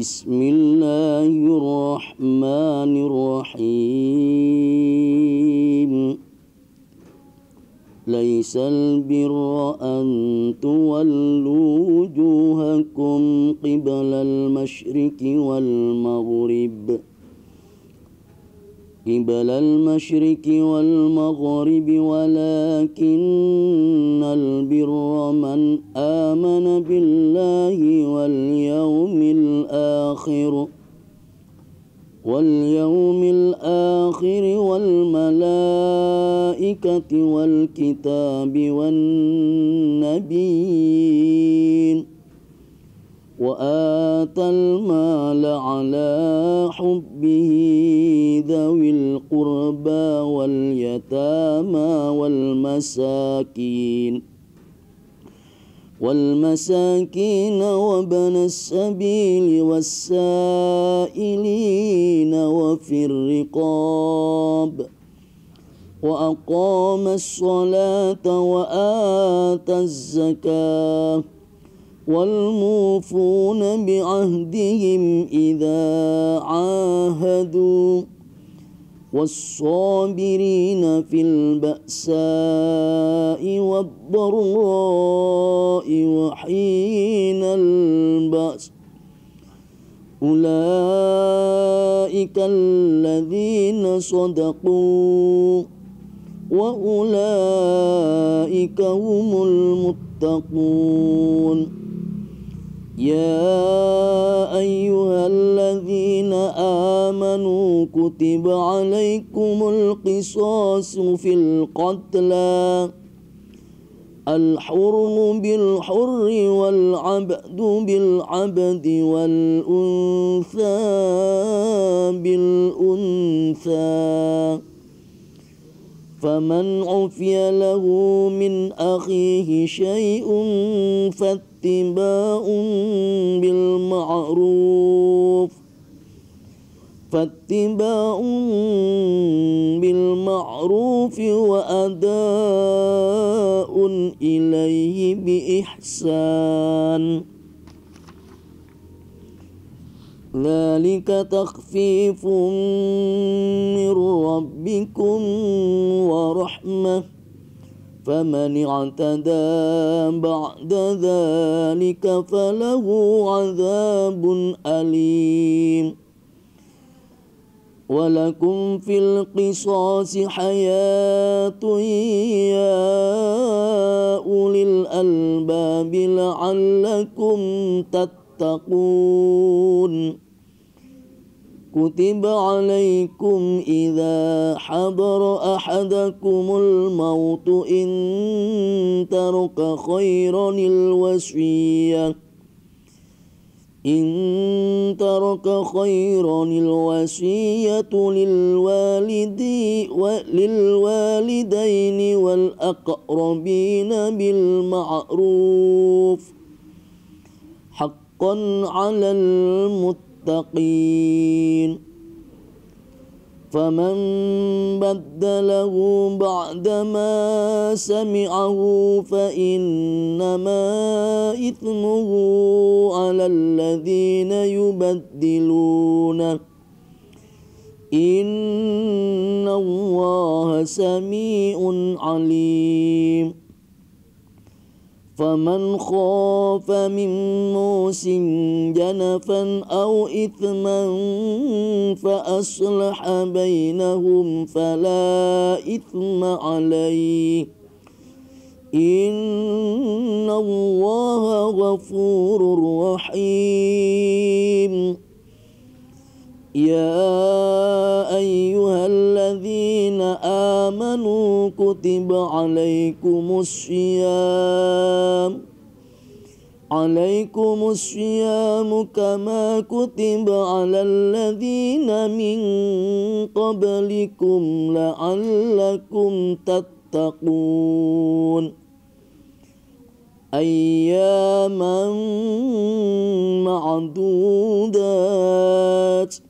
بسم الله الرحمن الرحيم ليس البر أن تولوا وجوهكم قبل المشرك والمغرب قبل المشرق والمغرب ولكن البر من آمن بالله واليوم الآخر واليوم الآخر والملائكة والكتاب والنبيين وآتى المال على حبه ذوي القربى واليتامى والمساكين والمساكين وبنى السبيل والسائلين وفي الرقاب وأقام الصلاة وآتى الزكاة والموفون بعهدهم إذا عاهدوا والصابرين في البأساء والضراء وحين البأس أولئك الذين صدقوا وأولئك هم المتقون يا أيها الذين آمنوا كتب عليكم القصاص في القتلى الحر بالحر والعبد بالعبد والأنثى بالأنثى فمن عفي له من أخيه شيء فاتباع بالمعروف فاتباع بالمعروف وأداء إليه بإحسان ذلك تخفيف من ربكم الرحمة فمن اعتدى بعد ذلك فله عذاب أليم ولكم في القصاص حياة يا أولي الألباب لعلكم تتقون كتب عليكم إذا حضر أحدكم الموت إن ترك خيرا الوصية إن ترك خيرا الوصية للوالدين والأقربين بالمعروف حقا على المتقين المتقين فمن بدله بعدما سمعه فإنما إثمه على الذين يبدلونه إن الله سميع عليم فمن خاف من موس جنفا أو إثما فأصلح بينهم فلا إثم عليه إن الله غفور رحيم يا آمنوا كتب عليكم الصيام عليكم الصيام كما كتب على الذين من قبلكم لعلكم تتقون أياما معدودات ۖ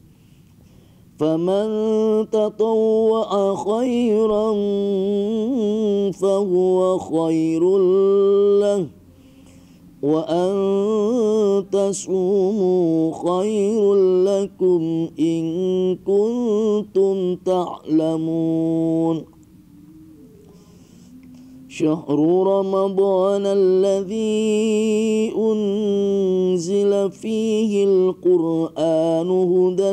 فمن تطوع خيرا فهو خير له وأن تصوموا خير لكم إن كنتم تعلمون شهر رمضان الذي أنزل فيه القرآن هدى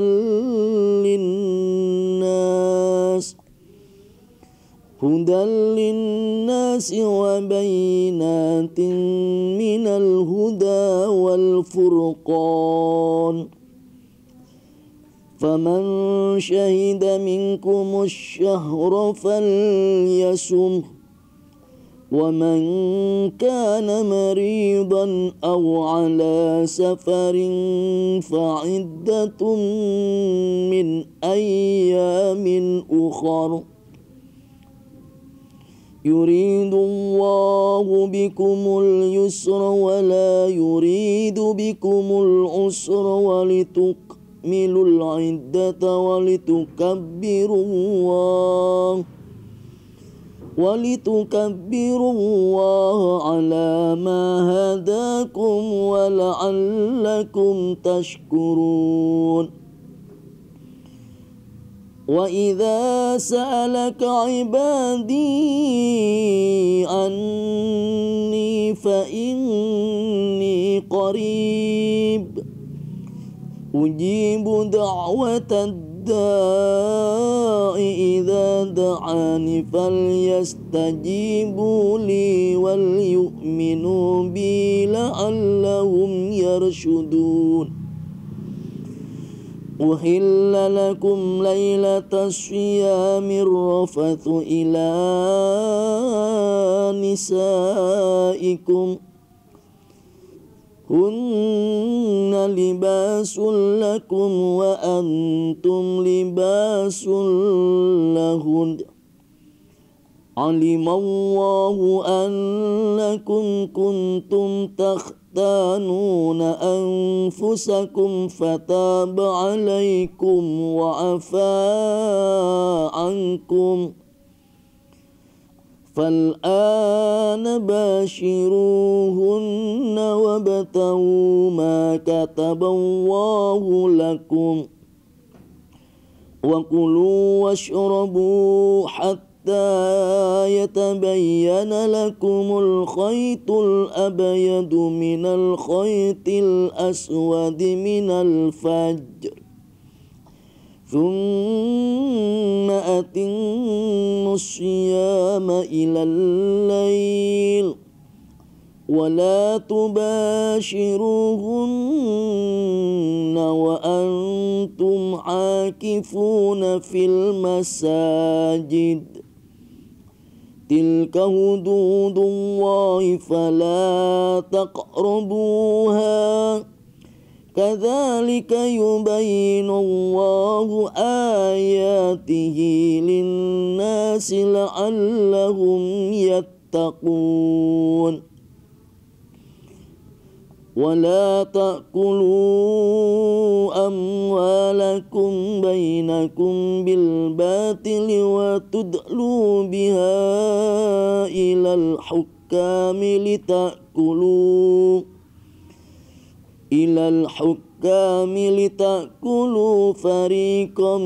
للناس هدى للناس وبينات من الهدى والفرقان فمن شهد منكم الشهر فليسمه ومن كان مريضا او على سفر فعده من ايام اخر يريد الله بكم اليسر ولا يريد بكم العسر ولتكملوا العده ولتكبروا الله ولتكبروا الله على ما هداكم ولعلكم تشكرون وإذا سألك عبادي عني فإني قريب أجيب دعوة الدعوة الداء إذا دعاني فليستجيبوا لي وليؤمنوا بي لعلهم يرشدون أحل لكم ليلة الصيام الرفث إلى نسائكم ۖ هن لباس لكم وأنتم لباس لهن علم الله أنكم كنتم تختانون أنفسكم فتاب عليكم وعفى عنكم ۖ فالآن باشروهن وابتغوا ما كتب الله لكم وكلوا واشربوا حتى يتبين لكم الخيط الأبيض من الخيط الأسود من الفجر ثم أتم الصيام إلى الليل ولا تباشروهن وأنتم عاكفون في المساجد تلك حدود الله فلا تقربوها كذلك يبين الله آياته للناس لعلهم يتقون ولا تأكلوا أموالكم بينكم بالباطل وتدلوا بها إلى الحكام لتأكلوا إلى الحكام لتأكلوا فريقا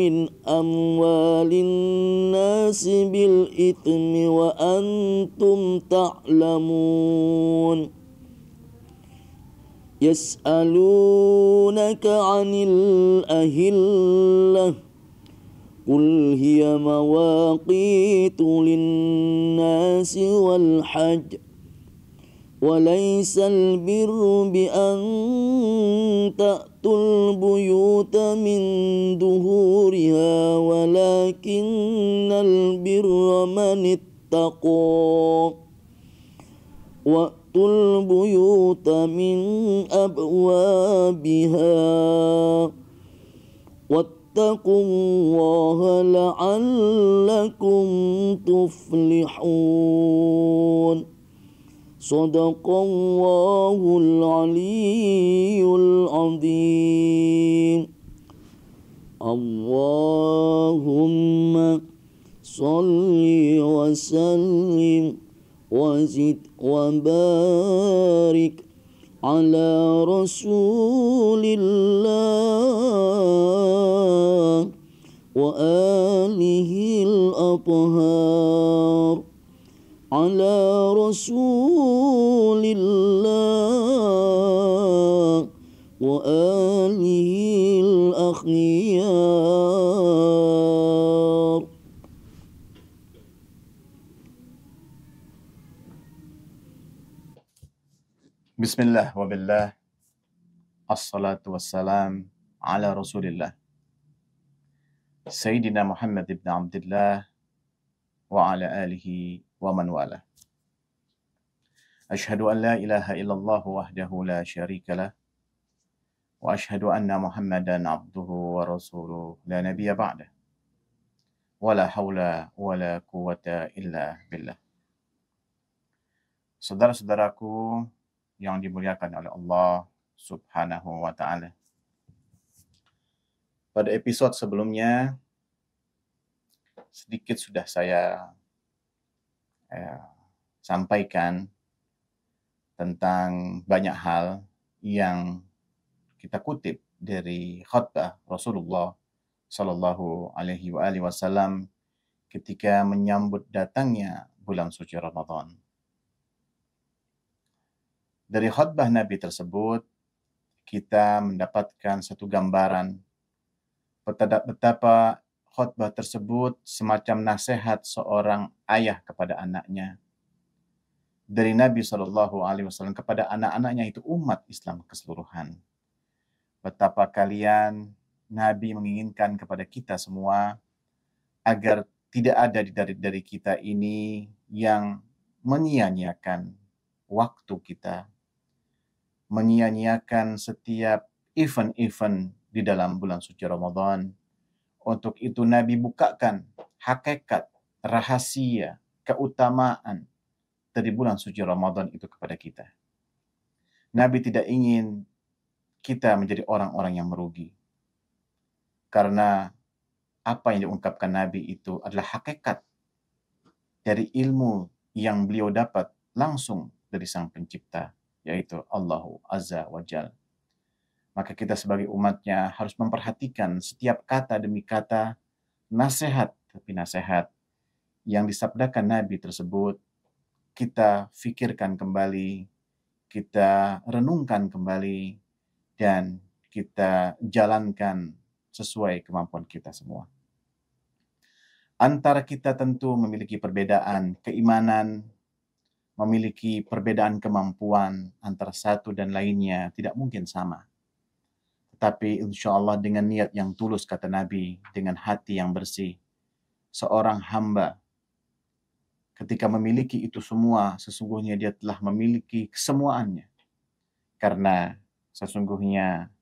من أموال الناس بالإثم وأنتم تعلمون يسألونك عن الأهلة قل هي مواقيت للناس والحج وليس البر بأن تأتوا البيوت من دهورها ولكن البر من اتقى وأتوا البيوت من أبوابها واتقوا الله لعلكم تفلحون صدق الله العلي العظيم اللهم صل وسلم وزد وبارك على رسول الله وآله الأطهار على رسول الله وآله الأخيار بسم الله وبالله الصلاة والسلام على رسول الله سيدنا محمد بن عبد الله وعلى آله wa man wala. Ashhadu an la ilaha illallah wahdahu la syarika lah. Wa ashhadu anna Muhammadan abduhu wa rasuluh la nabiyya ba'dah. Wa la hawla wa la quwata illa billah. saudara yang dimuliakan oleh Allah Subhanahu wa taala. Pada episode sebelumnya sedikit sudah saya Ya, sampaikan tentang banyak hal yang kita kutip dari khutbah Rasulullah Shallallahu Alaihi Wasallam ketika menyambut datangnya bulan suci Ramadan. Dari khutbah Nabi tersebut, kita mendapatkan satu gambaran betapa khotbah tersebut semacam nasihat seorang ayah kepada anaknya. Dari Nabi Shallallahu Alaihi Wasallam kepada anak-anaknya itu umat Islam keseluruhan. Betapa kalian Nabi menginginkan kepada kita semua agar tidak ada di dari dari kita ini yang menyia-nyiakan waktu kita, menyia-nyiakan setiap event-event di dalam bulan suci Ramadan, untuk itu Nabi bukakan hakikat, rahasia, keutamaan dari bulan suci Ramadan itu kepada kita. Nabi tidak ingin kita menjadi orang-orang yang merugi. Karena apa yang diungkapkan Nabi itu adalah hakikat dari ilmu yang beliau dapat langsung dari Sang Pencipta, yaitu Allahu Azza wa Jalla maka kita sebagai umatnya harus memperhatikan setiap kata demi kata, nasihat tapi nasihat yang disabdakan Nabi tersebut, kita fikirkan kembali, kita renungkan kembali, dan kita jalankan sesuai kemampuan kita semua. Antara kita tentu memiliki perbedaan keimanan, memiliki perbedaan kemampuan antara satu dan lainnya, tidak mungkin sama. Tapi insya Allah dengan niat yang tulus kata Nabi, dengan hati yang bersih. Seorang hamba ketika memiliki itu semua, sesungguhnya dia telah memiliki kesemuanya. Karena sesungguhnya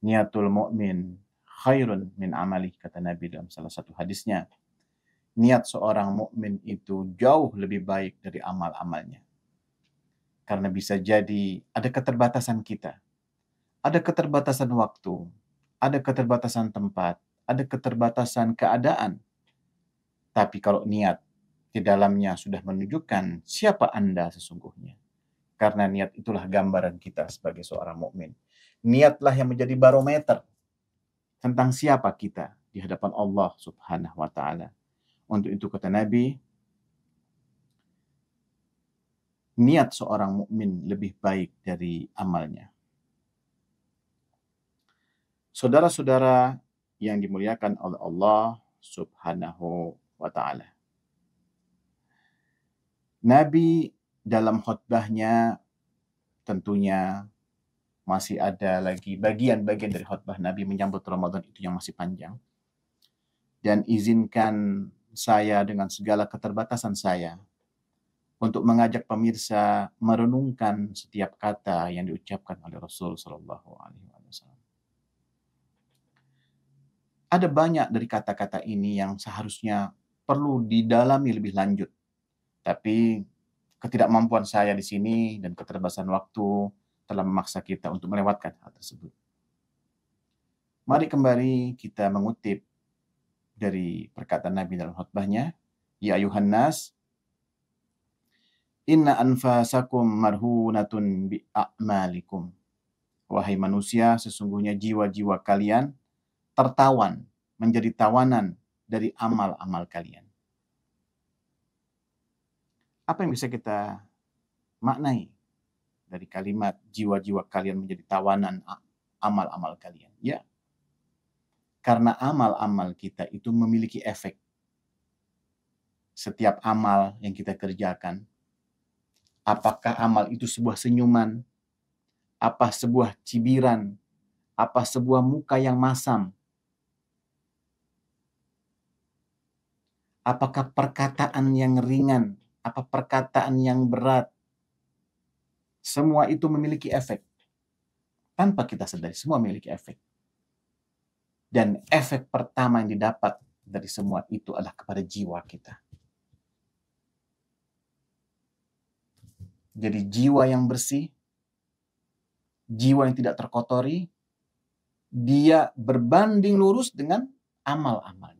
niatul mu'min khairun min amali kata Nabi dalam salah satu hadisnya. Niat seorang mukmin itu jauh lebih baik dari amal-amalnya. Karena bisa jadi ada keterbatasan kita ada keterbatasan waktu, ada keterbatasan tempat, ada keterbatasan keadaan. Tapi kalau niat di dalamnya sudah menunjukkan siapa Anda sesungguhnya. Karena niat itulah gambaran kita sebagai seorang mukmin. Niatlah yang menjadi barometer tentang siapa kita di hadapan Allah Subhanahu wa taala. Untuk itu kata Nabi, niat seorang mukmin lebih baik dari amalnya. Saudara-saudara yang dimuliakan oleh Allah Subhanahu wa taala. Nabi dalam khutbahnya tentunya masih ada lagi bagian-bagian dari khutbah Nabi menyambut Ramadan itu yang masih panjang. Dan izinkan saya dengan segala keterbatasan saya untuk mengajak pemirsa merenungkan setiap kata yang diucapkan oleh Rasul Shallallahu Alaihi Wasallam. Ada banyak dari kata-kata ini yang seharusnya perlu didalami lebih lanjut. Tapi ketidakmampuan saya di sini dan keterbatasan waktu telah memaksa kita untuk melewatkan hal tersebut. Mari kembali kita mengutip dari perkataan Nabi dalam khutbahnya, Ya ayuhan Inna anfasakum marhunatun bi'a'malikum. Wahai manusia, sesungguhnya jiwa-jiwa kalian tertawan, menjadi tawanan dari amal-amal kalian. Apa yang bisa kita maknai dari kalimat jiwa-jiwa kalian menjadi tawanan amal-amal kalian? Ya, karena amal-amal kita itu memiliki efek. Setiap amal yang kita kerjakan, apakah amal itu sebuah senyuman, apa sebuah cibiran, apa sebuah muka yang masam, Apakah perkataan yang ringan, apa perkataan yang berat, semua itu memiliki efek. Tanpa kita sadari, semua memiliki efek. Dan efek pertama yang didapat dari semua itu adalah kepada jiwa kita. Jadi jiwa yang bersih, jiwa yang tidak terkotori, dia berbanding lurus dengan amal amal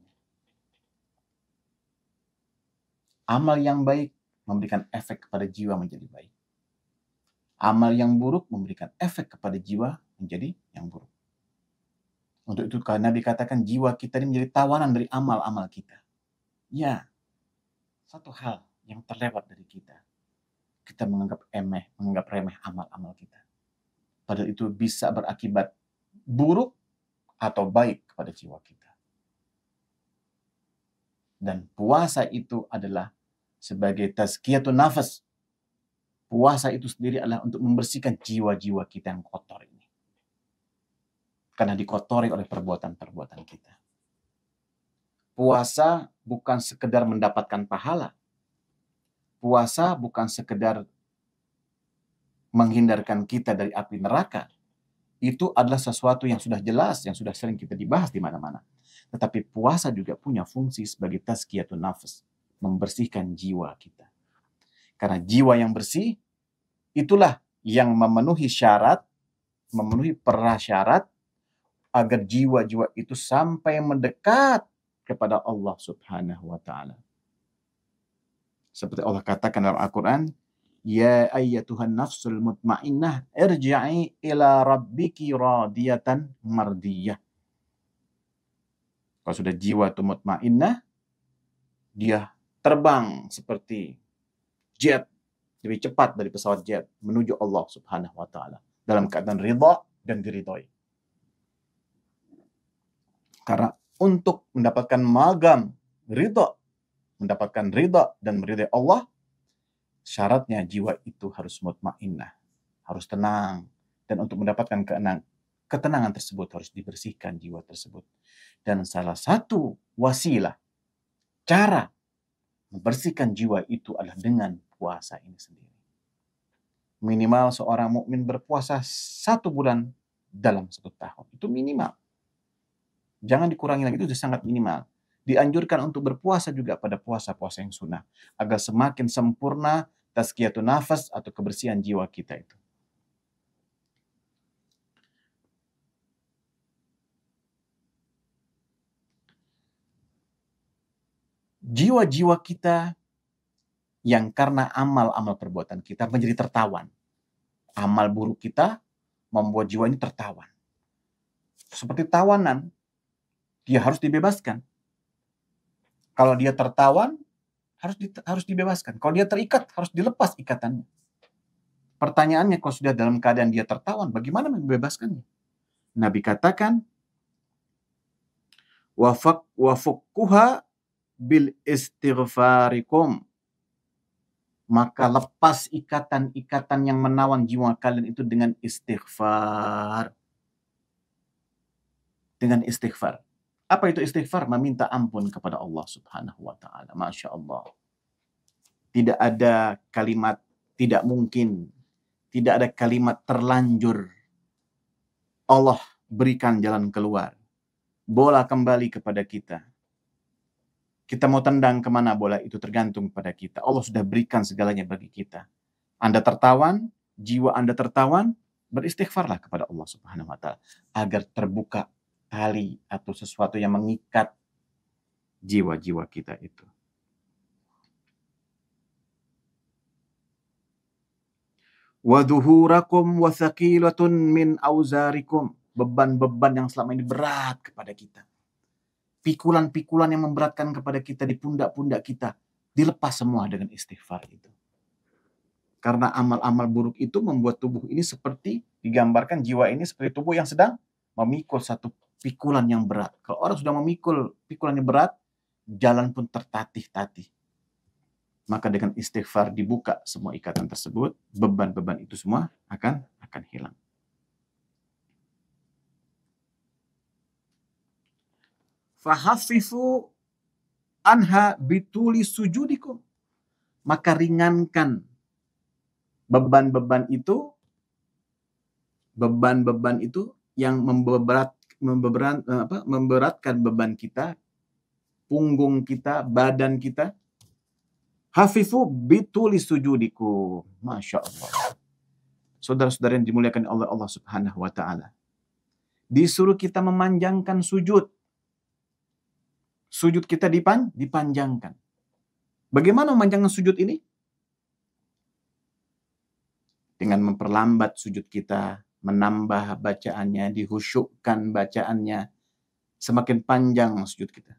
Amal yang baik memberikan efek kepada jiwa menjadi baik. Amal yang buruk memberikan efek kepada jiwa menjadi yang buruk. Untuk itu karena dikatakan jiwa kita ini menjadi tawanan dari amal-amal kita. Ya, satu hal yang terlewat dari kita. Kita menganggap emeh, menganggap remeh amal-amal kita. Padahal itu bisa berakibat buruk atau baik kepada jiwa kita. Dan puasa itu adalah sebagai tazkiyatun nafas. Puasa itu sendiri adalah untuk membersihkan jiwa-jiwa kita yang kotor ini. Karena dikotori oleh perbuatan-perbuatan kita. Puasa bukan sekedar mendapatkan pahala. Puasa bukan sekedar menghindarkan kita dari api neraka. Itu adalah sesuatu yang sudah jelas, yang sudah sering kita dibahas di mana-mana. Tetapi puasa juga punya fungsi sebagai tazkiyatun nafas membersihkan jiwa kita. Karena jiwa yang bersih itulah yang memenuhi syarat, memenuhi prasyarat agar jiwa-jiwa itu sampai mendekat kepada Allah Subhanahu wa taala. Seperti Allah katakan dalam Al-Qur'an, "Ya ayyatuhan nafsul mutmainnah, irji'i ila rabbiki radiyatan mardiyah." Kalau sudah jiwa itu mutmainnah, dia terbang seperti jet lebih cepat dari pesawat jet menuju Allah Subhanahu wa taala dalam keadaan ridha dan diridhoi. Karena untuk mendapatkan magam ridha, mendapatkan ridha dan meridhai Allah, syaratnya jiwa itu harus mutmainnah, harus tenang dan untuk mendapatkan keenang, ketenangan tersebut harus dibersihkan jiwa tersebut. Dan salah satu wasilah cara membersihkan jiwa itu adalah dengan puasa ini sendiri. Minimal seorang mukmin berpuasa satu bulan dalam satu tahun. Itu minimal. Jangan dikurangi lagi, itu sudah sangat minimal. Dianjurkan untuk berpuasa juga pada puasa-puasa yang sunnah. Agar semakin sempurna tazkiyatun nafas atau kebersihan jiwa kita itu. jiwa-jiwa kita yang karena amal-amal perbuatan kita menjadi tertawan. Amal buruk kita membuat jiwa ini tertawan. Seperti tawanan, dia harus dibebaskan. Kalau dia tertawan, harus di, harus dibebaskan. Kalau dia terikat, harus dilepas ikatannya. Pertanyaannya, kalau sudah dalam keadaan dia tertawan, bagaimana membebaskannya? Nabi katakan, wafak wafukuha bil istighfarikum maka lepas ikatan-ikatan yang menawan jiwa kalian itu dengan istighfar dengan istighfar apa itu istighfar meminta ampun kepada Allah Subhanahu wa taala Masya Allah tidak ada kalimat tidak mungkin tidak ada kalimat terlanjur Allah berikan jalan keluar bola kembali kepada kita kita mau tendang kemana bola itu tergantung pada kita. Allah sudah berikan segalanya bagi kita. Anda tertawan, jiwa Anda tertawan, beristighfarlah kepada Allah Subhanahu wa taala agar terbuka tali atau sesuatu yang mengikat jiwa-jiwa kita itu. Waduhurakum wasakilatun min auzarikum. Beban-beban yang selama ini berat kepada kita pikulan-pikulan yang memberatkan kepada kita di pundak-pundak kita dilepas semua dengan istighfar itu. Karena amal-amal buruk itu membuat tubuh ini seperti digambarkan jiwa ini seperti tubuh yang sedang memikul satu pikulan yang berat. Kalau orang sudah memikul pikulan yang berat, jalan pun tertatih-tatih. Maka dengan istighfar dibuka semua ikatan tersebut, beban-beban itu semua akan akan hilang. Fahafifu anha bituli sujudikum. Maka ringankan beban-beban itu, beban-beban itu yang memberat, memberat, eh, apa, memberatkan beban kita, punggung kita, badan kita. Hafifu bituli sujudikum. Masya Allah. Saudara-saudara yang dimuliakan oleh Allah Subhanahu wa taala. Disuruh kita memanjangkan sujud sujud kita dipan, dipanjangkan. Bagaimana memanjangkan sujud ini? Dengan memperlambat sujud kita, menambah bacaannya, dihusyukkan bacaannya, semakin panjang sujud kita.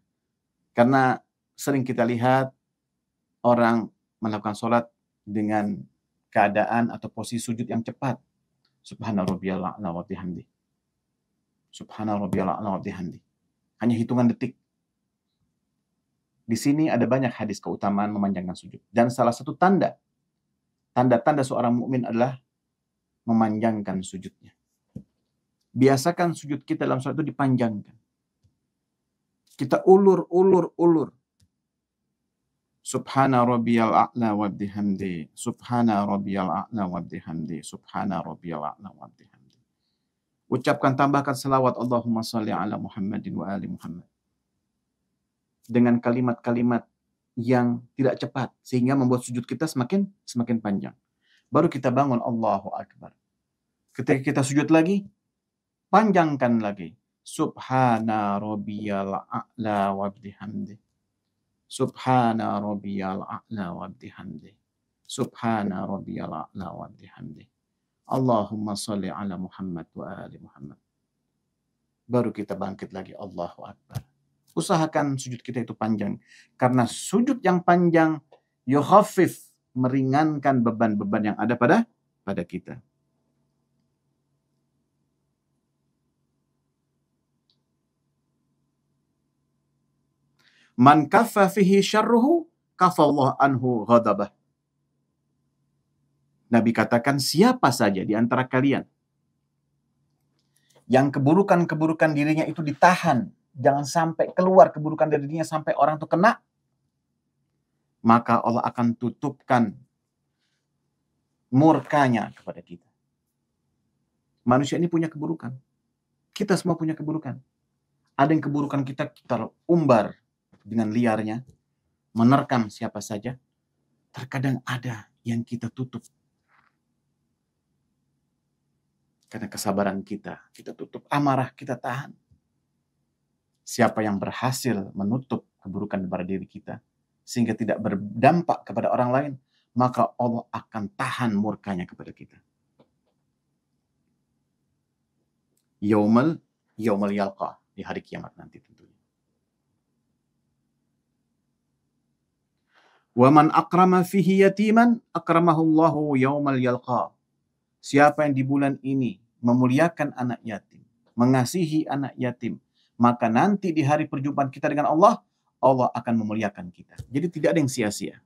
Karena sering kita lihat orang melakukan sholat dengan keadaan atau posisi sujud yang cepat. Subhanallah wa bihamdi. Subhanallah wa bihamdi. Hanya hitungan detik di sini ada banyak hadis keutamaan memanjangkan sujud. Dan salah satu tanda, tanda-tanda seorang mukmin adalah memanjangkan sujudnya. Biasakan sujud kita dalam suatu itu dipanjangkan. Kita ulur, ulur, ulur. Subhana rabbiyal a'la wa bihamdi. Subhana rabbiyal a'la wa bihamdi. Subhana rabbiyal a'la wa bihamdi. Ucapkan tambahkan selawat Allahumma salli ala Muhammadin wa ali Muhammad dengan kalimat-kalimat yang tidak cepat sehingga membuat sujud kita semakin semakin panjang. Baru kita bangun Allahu Akbar. Ketika kita sujud lagi, panjangkan lagi. Subhana rabbiyal a'la wa bihamdi. Subhana rabbiyal a'la wa bihamdi. Subhana rabbiyal a'la wa bihamdi. Allahumma salli ala Muhammad wa ali Muhammad. Baru kita bangkit lagi Allahu Akbar usahakan sujud kita itu panjang. Karena sujud yang panjang, yohafif, meringankan beban-beban yang ada pada pada kita. Man kaffa fihi syarruhu, kafallah anhu ghadabah. Nabi katakan siapa saja di antara kalian yang keburukan-keburukan dirinya itu ditahan jangan sampai keluar keburukan dari dirinya sampai orang itu kena, maka Allah akan tutupkan murkanya kepada kita. Manusia ini punya keburukan. Kita semua punya keburukan. Ada yang keburukan kita kita umbar dengan liarnya, menerkam siapa saja. Terkadang ada yang kita tutup karena kesabaran kita, kita tutup amarah, kita tahan siapa yang berhasil menutup keburukan pada diri kita sehingga tidak berdampak kepada orang lain, maka Allah akan tahan murkanya kepada kita. Yaumal yaumal yalqa di hari kiamat nanti tentunya. Waman akrama fihi yatiman akramahullahu yaumal yalqa. Siapa yang di bulan ini memuliakan anak yatim, mengasihi anak yatim, maka nanti di hari perjumpaan kita dengan Allah, Allah akan memuliakan kita. Jadi tidak ada yang sia-sia.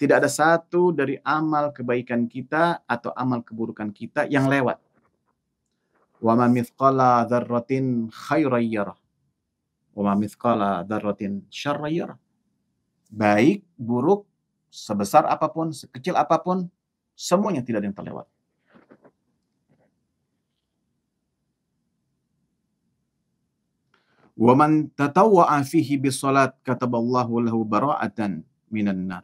Tidak ada satu dari amal kebaikan kita atau amal keburukan kita yang lewat. Wa ma mithqala dzarratin khairan yarah. Wa ma mithqala dzarratin yarah. Baik, buruk, sebesar apapun, sekecil apapun, semuanya tidak ada yang terlewat. Wa man tatawwa'a fihi bisalat kataballahu lahu bara'atan minan nar.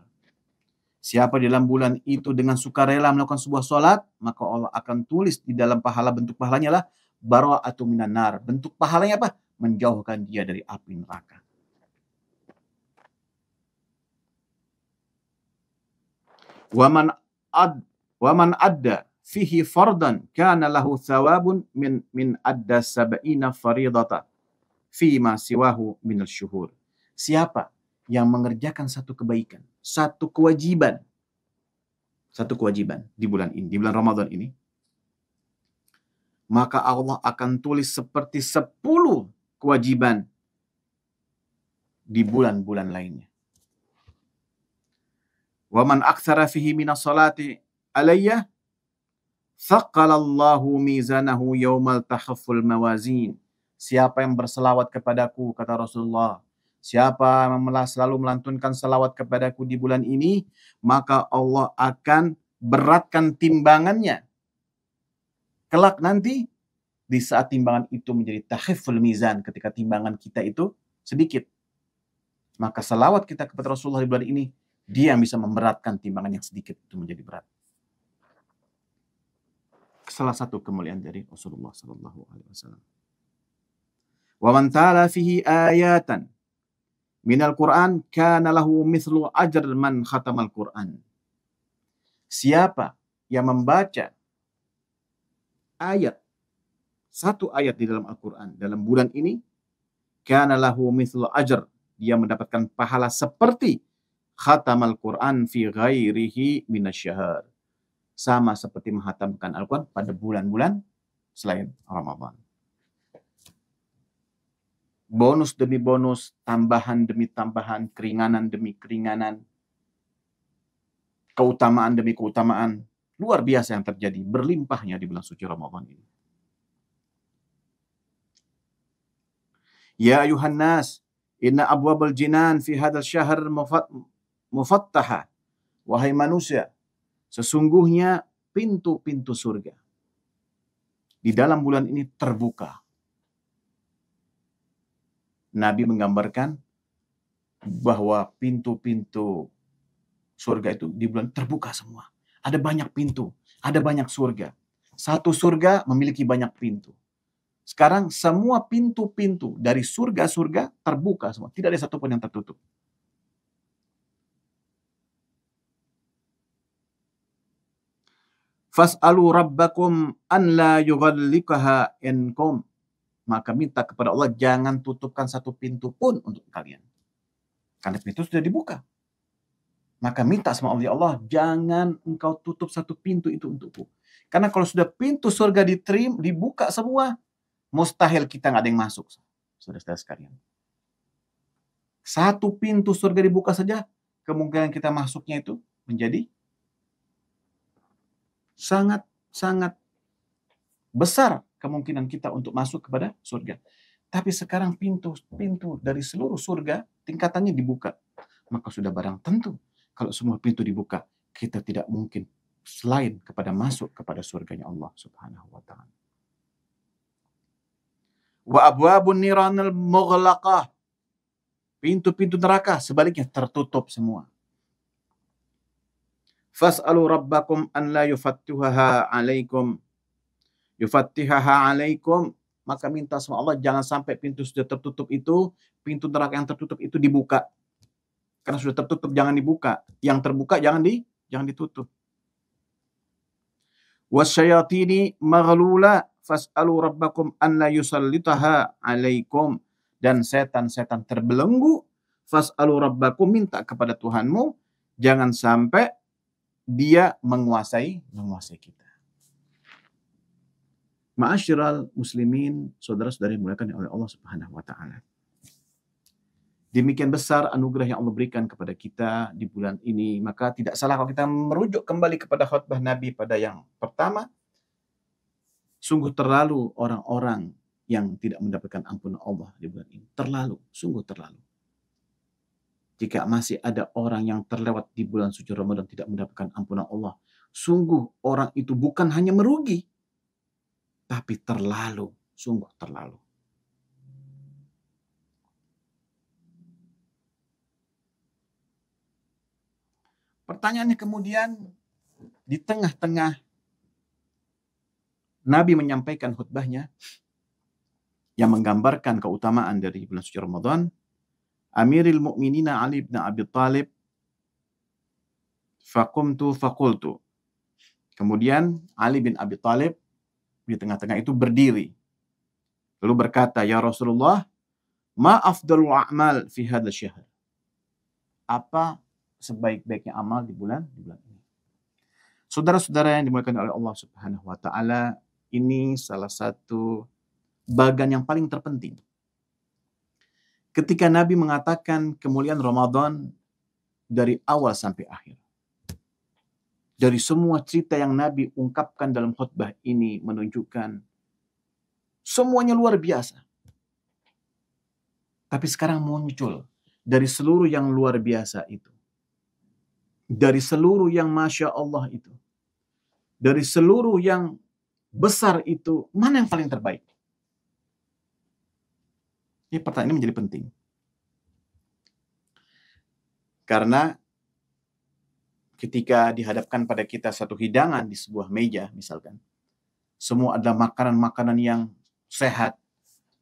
Siapa di dalam bulan itu dengan sukarela melakukan sebuah salat, maka Allah akan tulis di dalam pahala bentuk pahalanya lah bara'atu minan nar. Bentuk pahalanya apa? Menjauhkan dia dari api neraka. Waman ad waman adda fihi fardan kana lahu thawabun min min adda sab'ina faridata fima siwahu minal syuhur. Siapa yang mengerjakan satu kebaikan, satu kewajiban, satu kewajiban di bulan ini, di bulan Ramadan ini, maka Allah akan tulis seperti sepuluh kewajiban di bulan-bulan lainnya. Waman aktsara fihi minas salati alayya thaqqalallahu mizanahu yaumal al mawazin. Siapa yang berselawat kepadaku, kata Rasulullah. Siapa yang selalu melantunkan selawat kepadaku di bulan ini, maka Allah akan beratkan timbangannya. Kelak nanti, di saat timbangan itu menjadi tahiful mizan, ketika timbangan kita itu sedikit. Maka selawat kita kepada Rasulullah di bulan ini, dia yang bisa memberatkan timbangan yang sedikit itu menjadi berat salah satu kemuliaan dari Rasulullah Sallallahu Alaihi Wasallam. Wa man tala fihi ayatan minal Qur'an kana lahu mithlu ajr man khatamal Qur'an. Siapa yang membaca ayat satu ayat di dalam Al-Qur'an dalam bulan ini kana lahu mithlu ajr dia mendapatkan pahala seperti khatam al Qur'an fi ghairihi minasyahr. Sama seperti menghatamkan Al-Qur'an pada bulan-bulan selain Ramadan bonus demi bonus, tambahan demi tambahan, keringanan demi keringanan, keutamaan demi keutamaan. Luar biasa yang terjadi, berlimpahnya di bulan suci Ramadan ini. Ya Yuhannas, inna abwabal jinan fi hadal syahr mufattaha. Wahai manusia, sesungguhnya pintu-pintu surga di dalam bulan ini terbuka Nabi menggambarkan bahwa pintu-pintu surga itu di bulan terbuka semua. Ada banyak pintu, ada banyak surga. Satu surga memiliki banyak pintu. Sekarang semua pintu-pintu dari surga-surga terbuka semua. Tidak ada satupun yang tertutup. Fas'alu rabbakum an la yughallikaha inkum maka minta kepada Allah jangan tutupkan satu pintu pun untuk kalian. Karena pintu sudah dibuka. Maka minta sama Allah, ya Allah, jangan engkau tutup satu pintu itu untukku. Karena kalau sudah pintu surga diterim, dibuka semua, mustahil kita nggak ada yang masuk. Saudara-saudara sekalian. Satu pintu surga dibuka saja, kemungkinan kita masuknya itu menjadi sangat-sangat besar kemungkinan kita untuk masuk kepada surga. Tapi sekarang pintu-pintu dari seluruh surga tingkatannya dibuka. Maka sudah barang tentu kalau semua pintu dibuka, kita tidak mungkin selain kepada masuk kepada surganya Allah Subhanahu wa taala. Wa abwabun niranil mughlaqah. Pintu-pintu neraka sebaliknya tertutup semua. Fas'alu rabbakum an la yufattihaha alaikum yufattihaha alaikum maka minta sama Allah jangan sampai pintu sudah tertutup itu pintu neraka yang tertutup itu dibuka karena sudah tertutup jangan dibuka yang terbuka jangan di jangan ditutup wasyayatini maghlula fas'alu rabbakum an la yusallitaha alaikum dan setan-setan terbelenggu fas'alu rabbakum minta kepada Tuhanmu jangan sampai dia menguasai menguasai kita Ma'asyiral muslimin, saudara-saudari dimuliakan oleh Allah Subhanahu wa taala. Demikian besar anugerah yang Allah berikan kepada kita di bulan ini, maka tidak salah kalau kita merujuk kembali kepada khutbah Nabi pada yang pertama. Sungguh terlalu orang-orang yang tidak mendapatkan ampunan Allah di bulan ini. Terlalu, sungguh terlalu. Jika masih ada orang yang terlewat di bulan suci Ramadan tidak mendapatkan ampunan Allah, sungguh orang itu bukan hanya merugi, tapi terlalu, sungguh terlalu. Pertanyaannya kemudian di tengah-tengah Nabi menyampaikan khutbahnya yang menggambarkan keutamaan dari bulan suci Ramadan, amiril Mukminina Ali bin Abi Talib, faqumtu faqultu. Kemudian Ali bin Abi talib di tengah-tengah itu berdiri. Lalu berkata, "Ya Rasulullah, ma afdalul a'mal fi hadha syahr?" Apa sebaik-baiknya amal di bulan ini? Saudara-saudara yang dimuliakan oleh Allah Subhanahu wa taala, ini salah satu bagan yang paling terpenting. Ketika Nabi mengatakan kemuliaan Ramadan dari awal sampai akhir. Dari semua cerita yang Nabi ungkapkan dalam khutbah ini menunjukkan semuanya luar biasa. Tapi sekarang muncul dari seluruh yang luar biasa itu. Dari seluruh yang Masya Allah itu. Dari seluruh yang besar itu, mana yang paling terbaik? Ini pertanyaan ini menjadi penting. Karena ketika dihadapkan pada kita satu hidangan di sebuah meja misalkan, semua adalah makanan-makanan yang sehat,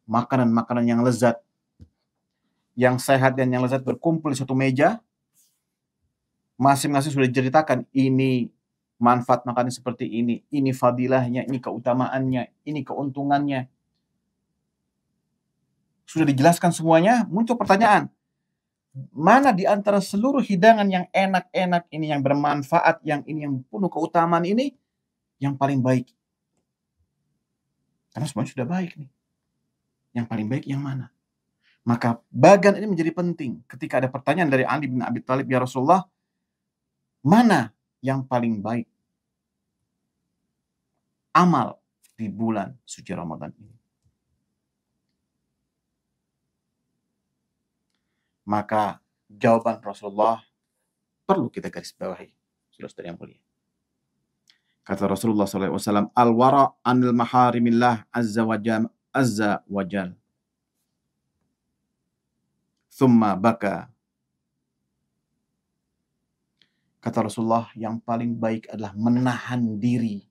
makanan-makanan yang lezat, yang sehat dan yang lezat berkumpul di satu meja, masing-masing sudah diceritakan ini manfaat makanan seperti ini, ini fadilahnya, ini keutamaannya, ini keuntungannya. Sudah dijelaskan semuanya, muncul pertanyaan mana di antara seluruh hidangan yang enak-enak ini, yang bermanfaat, yang ini, yang penuh keutamaan ini, yang paling baik. Karena semuanya sudah baik nih. Yang paling baik yang mana? Maka bagan ini menjadi penting ketika ada pertanyaan dari Ali bin Abi Thalib ya Rasulullah, mana yang paling baik? Amal di bulan suci Ramadan ini. Maka jawaban Rasulullah perlu kita garis bawahi. Saudara yang mulia. Kata Rasulullah SAW, Al-wara anil maharimillah azza wajal. azza wajal. Thumma baka. Kata Rasulullah, yang paling baik adalah menahan diri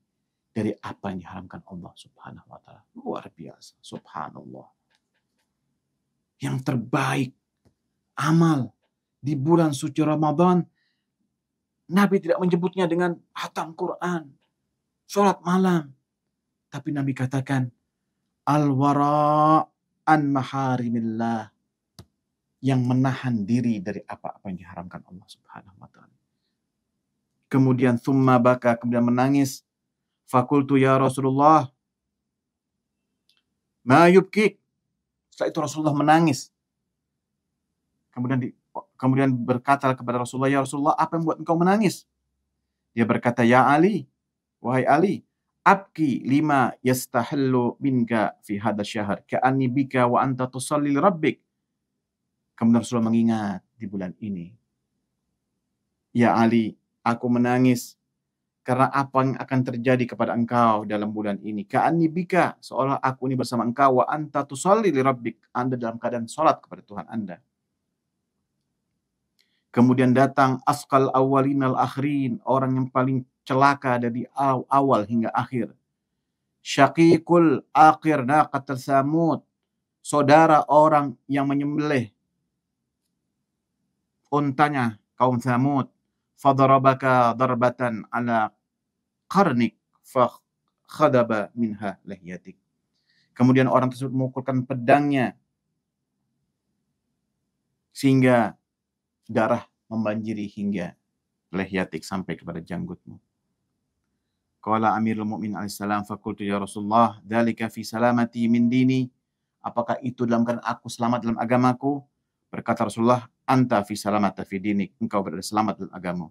dari apa yang diharamkan Allah subhanahu wa ta'ala. Luar biasa, subhanallah. Yang terbaik amal di bulan suci Ramadan, Nabi tidak menyebutnya dengan hatam Quran, sholat malam. Tapi Nabi katakan, al waraan an maharimillah yang menahan diri dari apa-apa yang diharamkan Allah Subhanahu wa taala. Kemudian summa baka, kemudian menangis. Fakultu ya Rasulullah, ma yubkik. Setelah itu Rasulullah menangis kemudian di, kemudian berkata kepada Rasulullah, "Ya Rasulullah, apa yang membuat engkau menangis?" Dia berkata, "Ya Ali, wahai Ali, abki lima yastahillu minka fi hadha syahr ka'anni bika wa anta tusalli li rabbik." Kemudian Rasulullah mengingat di bulan ini. Ya Ali, aku menangis karena apa yang akan terjadi kepada engkau dalam bulan ini. Ka'anni bika, seolah aku ini bersama engkau wa anta tusalli li rabbik. Anda dalam keadaan sholat kepada Tuhan Anda. Kemudian datang askal awalin al akhirin, orang yang paling celaka dari awal hingga akhir. Syakikul akhir naqatil samud, saudara orang yang menyembelih untanya kaum samud. Fadarabaka darbatan ala qarnik fakhadaba minha lehiatik. Kemudian orang tersebut memukulkan pedangnya sehingga darah membanjiri hingga lehiatik sampai kepada janggutmu. Kala Amirul Mukmin alaihissalam fakultu ya Rasulullah, dalikah fi salamati min dini." Apakah itu dalam keadaan aku selamat dalam agamaku? Berkata Rasulullah, "Anta fi salamata fi dinik." Engkau berada selamat dalam agamamu.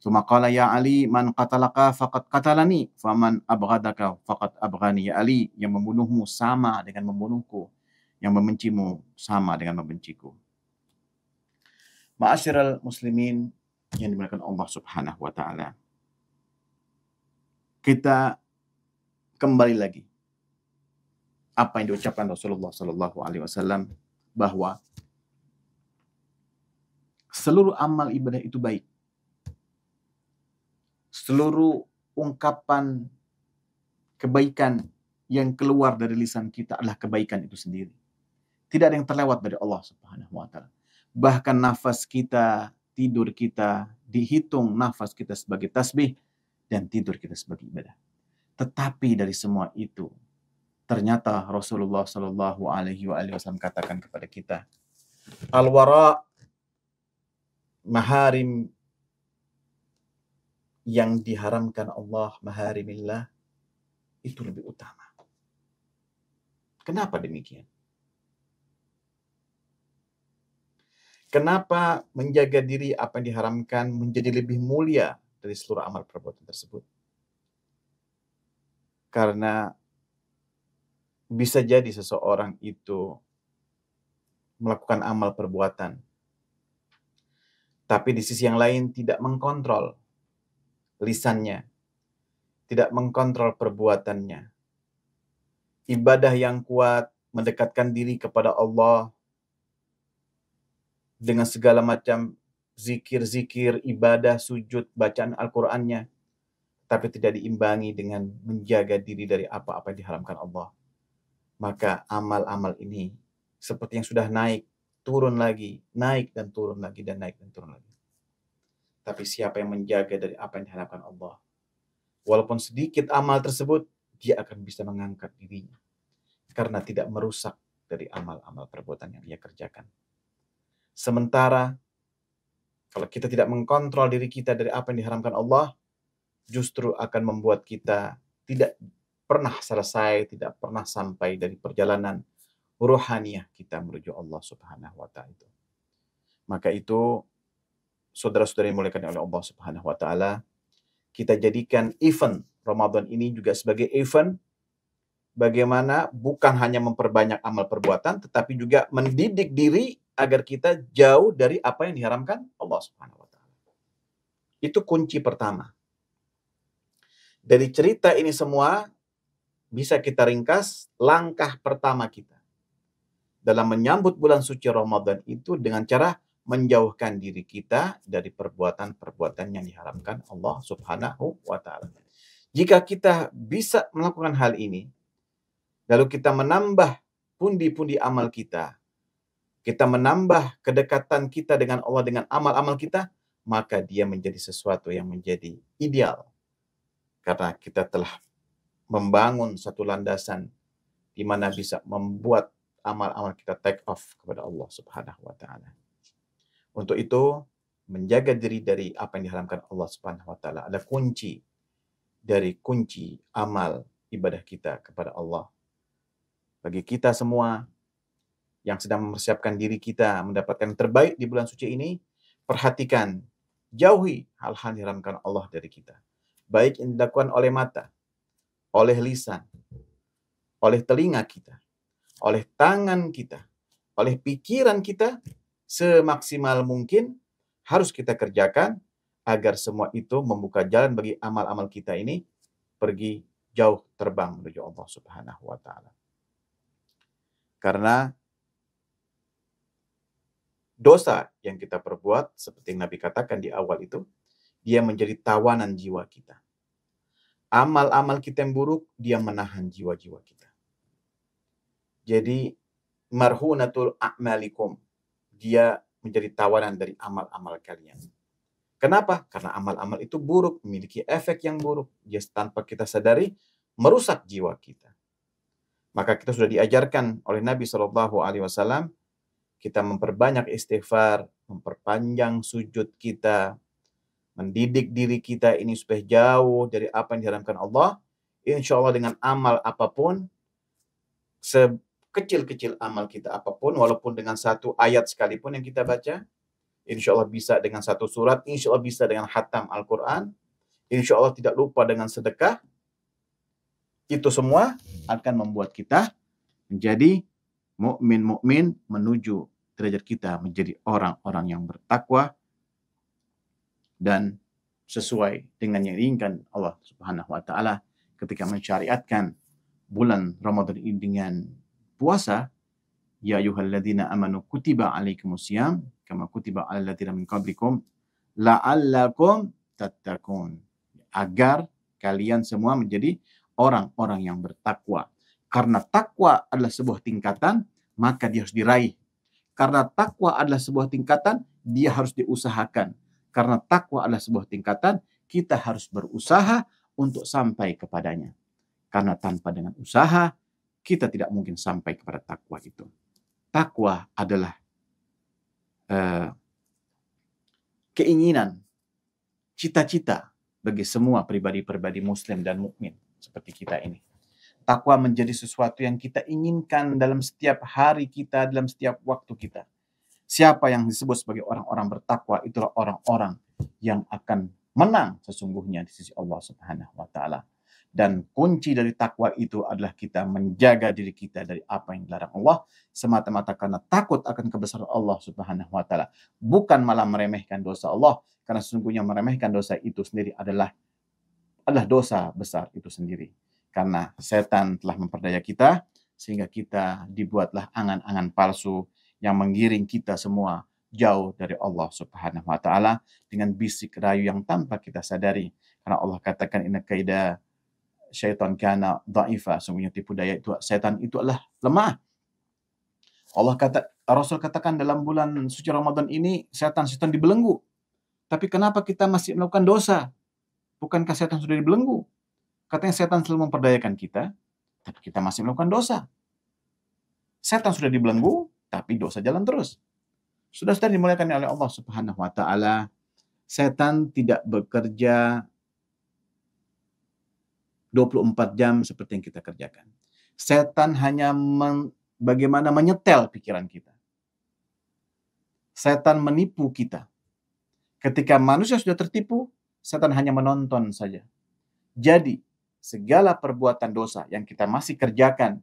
Suma qala ya Ali, "Man qatalaka faqad qatalani, faman abghadaka faqad abghani." Ya Ali, yang membunuhmu sama dengan membunuhku, yang membencimu sama dengan membenciku. Ma'asyiral muslimin yang dimuliakan Allah Subhanahu wa taala. Kita kembali lagi apa yang diucapkan Rasulullah Shallallahu Alaihi Wasallam bahwa seluruh amal ibadah itu baik, seluruh ungkapan kebaikan yang keluar dari lisan kita adalah kebaikan itu sendiri. Tidak ada yang terlewat dari Allah Subhanahu Wa Taala bahkan nafas kita, tidur kita, dihitung nafas kita sebagai tasbih dan tidur kita sebagai ibadah. Tetapi dari semua itu, ternyata Rasulullah Shallallahu Alaihi Wasallam katakan kepada kita, alwara maharim yang diharamkan Allah maharimillah itu lebih utama. Kenapa demikian? Kenapa menjaga diri apa yang diharamkan menjadi lebih mulia dari seluruh amal perbuatan tersebut? Karena bisa jadi seseorang itu melakukan amal perbuatan, tapi di sisi yang lain tidak mengkontrol lisannya, tidak mengkontrol perbuatannya. Ibadah yang kuat mendekatkan diri kepada Allah dengan segala macam zikir-zikir, ibadah, sujud, bacaan Al-Qur'annya tapi tidak diimbangi dengan menjaga diri dari apa-apa yang diharamkan Allah. Maka amal-amal ini seperti yang sudah naik, turun lagi, naik dan turun lagi dan naik dan turun lagi. Tapi siapa yang menjaga dari apa yang diharapkan Allah? Walaupun sedikit amal tersebut, dia akan bisa mengangkat dirinya karena tidak merusak dari amal-amal perbuatan yang ia kerjakan. Sementara kalau kita tidak mengkontrol diri kita dari apa yang diharamkan Allah, justru akan membuat kita tidak pernah selesai, tidak pernah sampai dari perjalanan ruhaniah kita menuju Allah Subhanahu wa taala itu. Maka itu saudara-saudari dimuliakan oleh Allah Subhanahu wa taala, kita jadikan event Ramadan ini juga sebagai event bagaimana bukan hanya memperbanyak amal perbuatan tetapi juga mendidik diri agar kita jauh dari apa yang diharamkan Allah Subhanahu wa taala. Itu kunci pertama. Dari cerita ini semua bisa kita ringkas langkah pertama kita dalam menyambut bulan suci Ramadan itu dengan cara menjauhkan diri kita dari perbuatan-perbuatan yang diharamkan Allah Subhanahu wa taala. Jika kita bisa melakukan hal ini, lalu kita menambah pundi-pundi amal kita kita menambah kedekatan kita dengan Allah dengan amal-amal kita, maka dia menjadi sesuatu yang menjadi ideal. Karena kita telah membangun satu landasan di mana bisa membuat amal-amal kita take off kepada Allah Subhanahu wa taala. Untuk itu, menjaga diri dari apa yang diharamkan Allah Subhanahu wa taala adalah kunci dari kunci amal ibadah kita kepada Allah. Bagi kita semua yang sedang mempersiapkan diri kita mendapatkan terbaik di bulan suci ini, perhatikan, jauhi hal-hal diharamkan Allah dari kita. Baik yang dilakukan oleh mata, oleh lisan, oleh telinga kita, oleh tangan kita, oleh pikiran kita, semaksimal mungkin harus kita kerjakan agar semua itu membuka jalan bagi amal-amal kita ini pergi jauh terbang menuju Allah Subhanahu wa taala. Karena dosa yang kita perbuat, seperti yang Nabi katakan di awal itu, dia menjadi tawanan jiwa kita. Amal-amal kita yang buruk, dia menahan jiwa-jiwa kita. Jadi, marhunatul a'malikum. Dia menjadi tawanan dari amal-amal kalian. Kenapa? Karena amal-amal itu buruk, memiliki efek yang buruk. Dia tanpa kita sadari, merusak jiwa kita. Maka kita sudah diajarkan oleh Nabi Shallallahu Alaihi Wasallam kita memperbanyak istighfar, memperpanjang sujud kita, mendidik diri kita ini supaya jauh dari apa yang diharamkan Allah, insya Allah dengan amal apapun, sekecil-kecil amal kita apapun, walaupun dengan satu ayat sekalipun yang kita baca, insya Allah bisa dengan satu surat, insya Allah bisa dengan hatam Al-Quran, insya Allah tidak lupa dengan sedekah, itu semua akan membuat kita menjadi mukmin-mukmin menuju derajat kita menjadi orang-orang yang bertakwa dan sesuai dengan yang diinginkan Allah Subhanahu wa taala ketika mensyariatkan bulan Ramadan ini dengan puasa ya ayyuhalladzina amanu kutiba alaikumusiyam kama kutiba alal ladzina min qablikum la'allakum tattaqun agar kalian semua menjadi orang-orang yang bertakwa karena takwa adalah sebuah tingkatan, maka dia harus diraih. Karena takwa adalah sebuah tingkatan, dia harus diusahakan. Karena takwa adalah sebuah tingkatan, kita harus berusaha untuk sampai kepadanya. Karena tanpa dengan usaha, kita tidak mungkin sampai kepada takwa itu. Takwa adalah uh, keinginan, cita-cita bagi semua pribadi-pribadi Muslim dan mukmin seperti kita ini. Takwa menjadi sesuatu yang kita inginkan dalam setiap hari kita, dalam setiap waktu kita. Siapa yang disebut sebagai orang-orang bertakwa itulah orang-orang yang akan menang sesungguhnya di sisi Allah Subhanahu wa taala. Dan kunci dari takwa itu adalah kita menjaga diri kita dari apa yang dilarang Allah semata-mata karena takut akan kebesaran Allah Subhanahu wa taala, bukan malah meremehkan dosa Allah karena sesungguhnya meremehkan dosa itu sendiri adalah adalah dosa besar itu sendiri karena setan telah memperdaya kita sehingga kita dibuatlah angan-angan palsu yang menggiring kita semua jauh dari Allah Subhanahu wa taala dengan bisik rayu yang tanpa kita sadari. Karena Allah katakan inna kaida syaitan kana dhaifa, semuanya tipu daya itu setan itu adalah lemah. Allah kata Rasul katakan dalam bulan suci Ramadan ini setan-setan dibelenggu. Tapi kenapa kita masih melakukan dosa? Bukankah setan sudah dibelenggu? Katanya setan selalu memperdayakan kita, tapi kita masih melakukan dosa. Setan sudah dibelenggu, tapi dosa jalan terus. Sudah sudah dimuliakan oleh Allah Subhanahu wa taala. Setan tidak bekerja 24 jam seperti yang kita kerjakan. Setan hanya men, bagaimana menyetel pikiran kita. Setan menipu kita. Ketika manusia sudah tertipu, setan hanya menonton saja. Jadi, segala perbuatan dosa yang kita masih kerjakan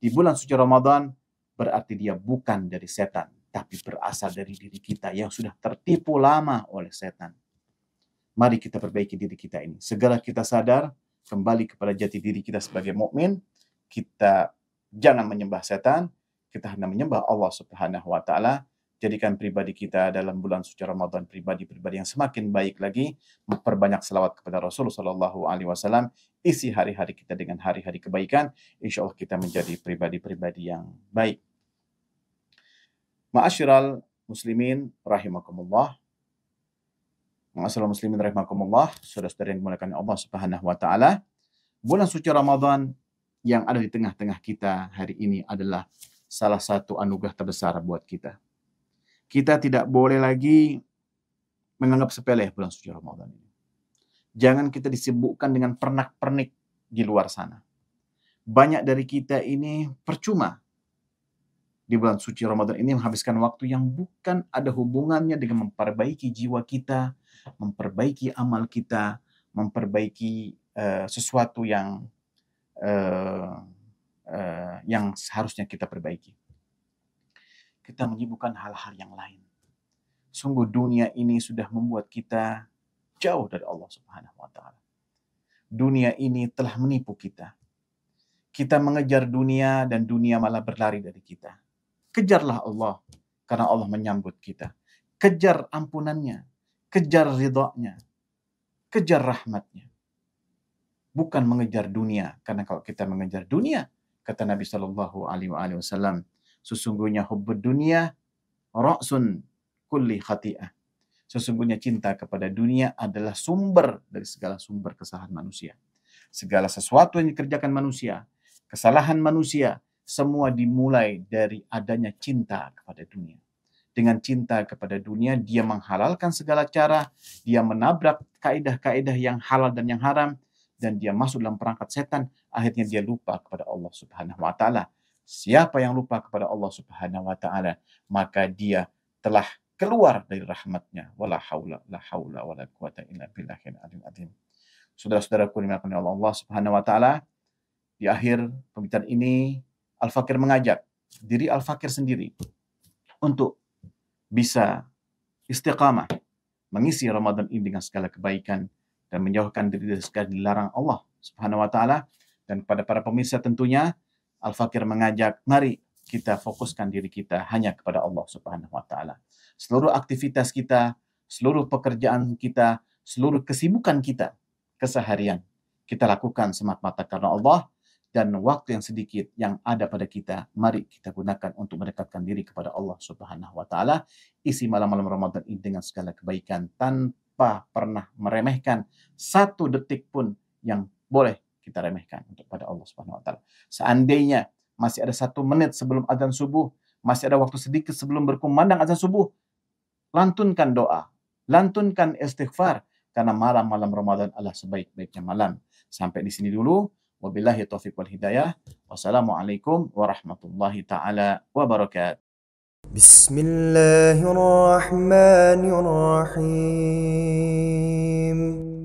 di bulan suci Ramadan berarti dia bukan dari setan, tapi berasal dari diri kita yang sudah tertipu lama oleh setan. Mari kita perbaiki diri kita ini. segala kita sadar kembali kepada jati diri kita sebagai mukmin. Kita jangan menyembah setan, kita hanya menyembah Allah Subhanahu wa taala jadikan pribadi kita dalam bulan suci Ramadan pribadi-pribadi yang semakin baik lagi, memperbanyak selawat kepada Rasulullah Shallallahu Alaihi Wasallam, isi hari-hari kita dengan hari-hari kebaikan, insya Allah kita menjadi pribadi-pribadi yang baik. Ma'asyiral muslimin rahimakumullah. Ma'asyiral muslimin rahimakumullah. Saudara-saudara yang dimuliakan Allah Subhanahu wa taala. Bulan suci Ramadan yang ada di tengah-tengah kita hari ini adalah salah satu anugerah terbesar buat kita kita tidak boleh lagi menganggap sepele bulan suci Ramadan ini. Jangan kita disibukkan dengan pernak-pernik di luar sana. Banyak dari kita ini percuma di bulan suci Ramadan ini menghabiskan waktu yang bukan ada hubungannya dengan memperbaiki jiwa kita, memperbaiki amal kita, memperbaiki uh, sesuatu yang uh, uh, yang seharusnya kita perbaiki kita menyibukkan hal-hal yang lain. Sungguh dunia ini sudah membuat kita jauh dari Allah Subhanahu wa taala. Dunia ini telah menipu kita. Kita mengejar dunia dan dunia malah berlari dari kita. Kejarlah Allah karena Allah menyambut kita. Kejar ampunannya, kejar ridhonya, kejar rahmatnya. Bukan mengejar dunia, karena kalau kita mengejar dunia, kata Nabi Shallallahu Alaihi Wasallam, Sesungguhnya hubbud dunia ra'sun kulli khati'ah. Sesungguhnya cinta kepada dunia adalah sumber dari segala sumber kesalahan manusia. Segala sesuatu yang dikerjakan manusia, kesalahan manusia, semua dimulai dari adanya cinta kepada dunia. Dengan cinta kepada dunia, dia menghalalkan segala cara, dia menabrak kaedah-kaedah yang halal dan yang haram, dan dia masuk dalam perangkat setan, akhirnya dia lupa kepada Allah Subhanahu wa taala. Siapa yang lupa kepada Allah Subhanahu wa taala, maka dia telah keluar dari rahmatnya. Wala haula la haula wala quwata illa billahil alim azim. Saudara-saudaraku dimakan oleh Allah Subhanahu wa taala, di akhir pembicaraan ini Al-Fakir mengajak diri Al-Fakir sendiri untuk bisa istiqamah mengisi Ramadan ini dengan segala kebaikan dan menjauhkan diri dari segala dilarang Allah Subhanahu wa taala dan kepada para pemirsa tentunya Al-Fakir mengajak, mari kita fokuskan diri kita hanya kepada Allah Subhanahu wa taala. Seluruh aktivitas kita, seluruh pekerjaan kita, seluruh kesibukan kita keseharian kita lakukan semata-mata karena Allah dan waktu yang sedikit yang ada pada kita mari kita gunakan untuk mendekatkan diri kepada Allah Subhanahu wa taala isi malam-malam Ramadan ini dengan segala kebaikan tanpa pernah meremehkan satu detik pun yang boleh kita remehkan untuk pada Allah Subhanahu wa taala. Seandainya masih ada satu menit sebelum azan subuh, masih ada waktu sedikit sebelum berkumandang azan subuh, lantunkan doa, lantunkan istighfar karena malam-malam Ramadan adalah sebaik-baiknya malam. Sampai di sini dulu. Wabillahi taufiq wal hidayah. Wassalamualaikum warahmatullahi taala wabarakatuh. Bismillahirrahmanirrahim.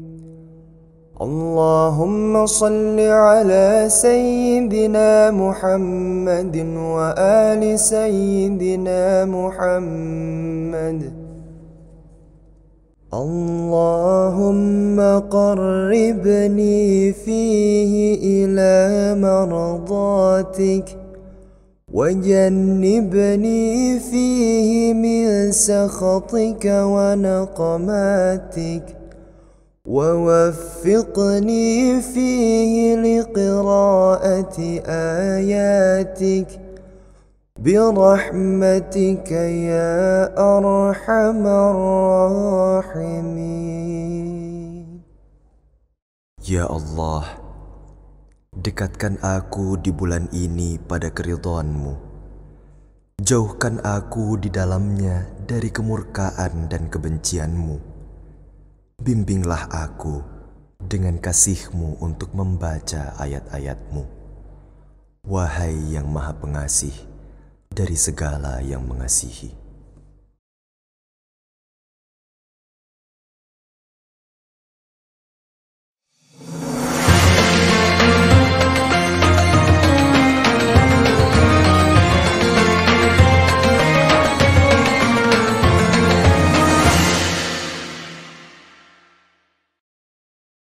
اللهم صل على سيدنا محمد وآل سيدنا محمد اللهم قربني فيه إلى مرضاتك وجنبني فيه من سخطك ونقماتك ووفقني فيه لقراءة آياتك برحمتك يا أرحم الراحمين يا ya الله dekatkan aku di bulan ini pada keridhaanmu jauhkan aku di dalamnya dari kemurkaan dan kebencianmu bimbinglah aku dengan kasihmu untuk membaca ayat-ayatmu. Wahai yang maha pengasih dari segala yang mengasihi.